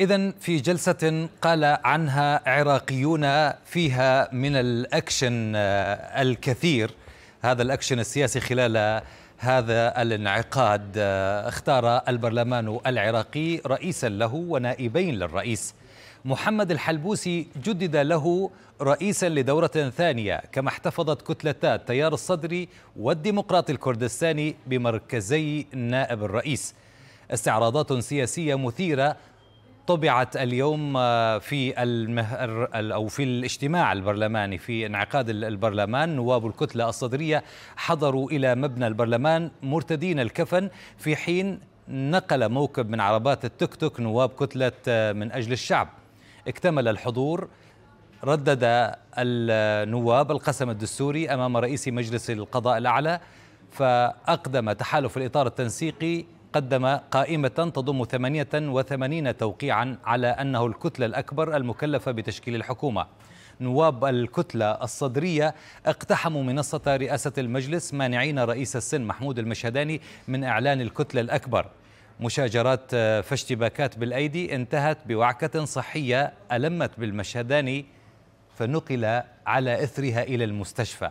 إذا في جلسة قال عنها عراقيون فيها من الأكشن آه، الكثير هذا الأكشن السياسي خلال هذا الانعقاد آه، اختار البرلمان العراقي رئيسا له ونائبين للرئيس محمد الحلبوسي جدد له رئيسا لدورة ثانية كما احتفظت كتلتا التيار الصدري والديمقراطي الكردستاني بمركزي نائب الرئيس استعراضات سياسية مثيرة طبعت اليوم آه، في المهر او في الاجتماع البرلماني في انعقاد البرلمان نواب الكتله الصدريه حضروا الى مبنى البرلمان مرتدين الكفن في حين نقل موكب من عربات التوك توك نواب كتله آه، من اجل الشعب اكتمل الحضور ردد النواب القسم الدستوري امام رئيس مجلس القضاء الاعلى فاقدم تحالف الاطار التنسيقي قدم قائمة تضم 88 توقيعا على أنه الكتلة الأكبر المكلفة بتشكيل الحكومة نواب الكتلة الصدرية اقتحموا منصة رئاسة المجلس مانعين رئيس السن محمود المشهداني من إعلان الكتلة الأكبر مشاجرات آه، فاشتباكات بالأيدي انتهت بوعكة صحية ألمت بالمشهداني فنقل على إثرها إلى المستشفى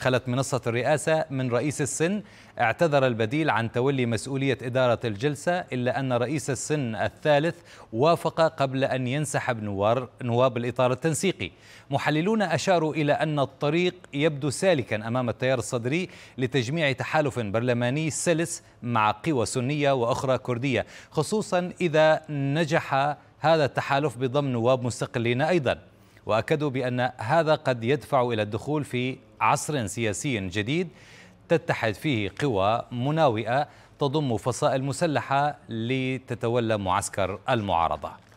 خلت منصة الرئاسة من رئيس السن اعتذر البديل عن تولي مسؤولية إدارة الجلسة إلا أن رئيس السن الثالث وافق قبل أن ينسحب نوار نواب الإطار التنسيقي محللون أشاروا إلى أن الطريق يبدو سالكا أمام التيار الصدري لتجميع تحالف برلماني سلس مع قوى سنية وأخرى كردية خصوصا إذا نجح هذا التحالف بضم نواب مستقلين أيضا واكدوا بان هذا قد يدفع الى الدخول في عصر سياسي جديد تتحد فيه قوى مناوئه تضم فصائل مسلحه لتتولى معسكر المعارضه